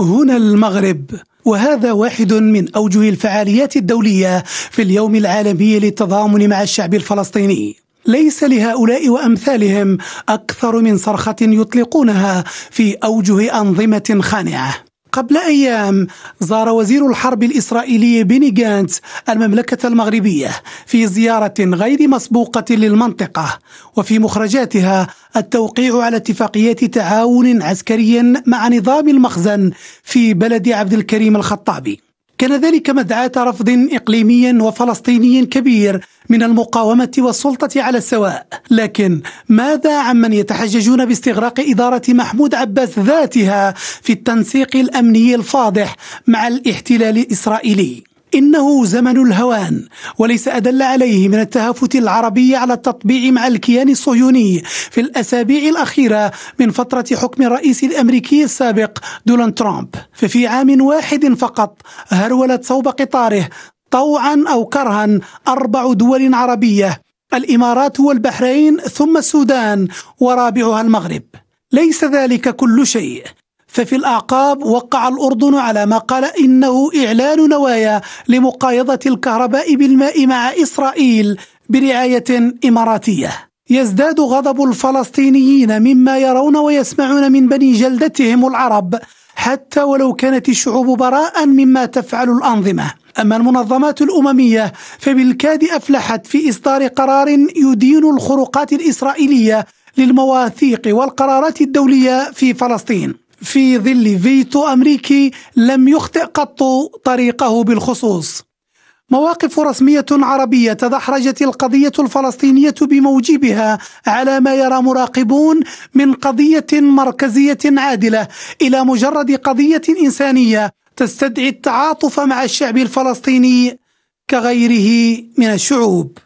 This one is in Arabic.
هنا المغرب وهذا واحد من اوجه الفعاليات الدوليه في اليوم العالمي للتضامن مع الشعب الفلسطيني ليس لهؤلاء وامثالهم اكثر من صرخه يطلقونها في اوجه انظمه خانعه قبل أيام زار وزير الحرب الإسرائيلي بيني جانت المملكة المغربية في زيارة غير مسبوقة للمنطقة وفي مخرجاتها التوقيع على اتفاقيات تعاون عسكري مع نظام المخزن في بلد عبد الكريم الخطابي كان ذلك مدعاة رفض إقليمي وفلسطيني كبير من المقاومة والسلطة على السواء لكن ماذا عمن يتحججون باستغراق إدارة محمود عباس ذاتها في التنسيق الأمني الفاضح مع الاحتلال الإسرائيلي إنه زمن الهوان وليس أدل عليه من التهافت العربي على التطبيع مع الكيان الصهيوني في الأسابيع الأخيرة من فترة حكم الرئيس الأمريكي السابق دونالد ترامب ففي عام واحد فقط هرولت صوب قطاره طوعا أو كرها أربع دول عربية الإمارات والبحرين ثم السودان ورابعها المغرب ليس ذلك كل شيء ففي الأعقاب وقع الأردن على ما قال إنه إعلان نوايا لمقايضة الكهرباء بالماء مع إسرائيل برعاية إماراتية يزداد غضب الفلسطينيين مما يرون ويسمعون من بني جلدتهم العرب حتى ولو كانت الشعوب براء مما تفعل الأنظمة أما المنظمات الأممية فبالكاد أفلحت في إصدار قرار يدين الخروقات الإسرائيلية للمواثيق والقرارات الدولية في فلسطين في ظل فيتو أمريكي لم يخطئ قط طريقه بالخصوص مواقف رسمية عربية تدحرجت القضية الفلسطينية بموجبها على ما يرى مراقبون من قضية مركزية عادلة إلى مجرد قضية إنسانية تستدعي التعاطف مع الشعب الفلسطيني كغيره من الشعوب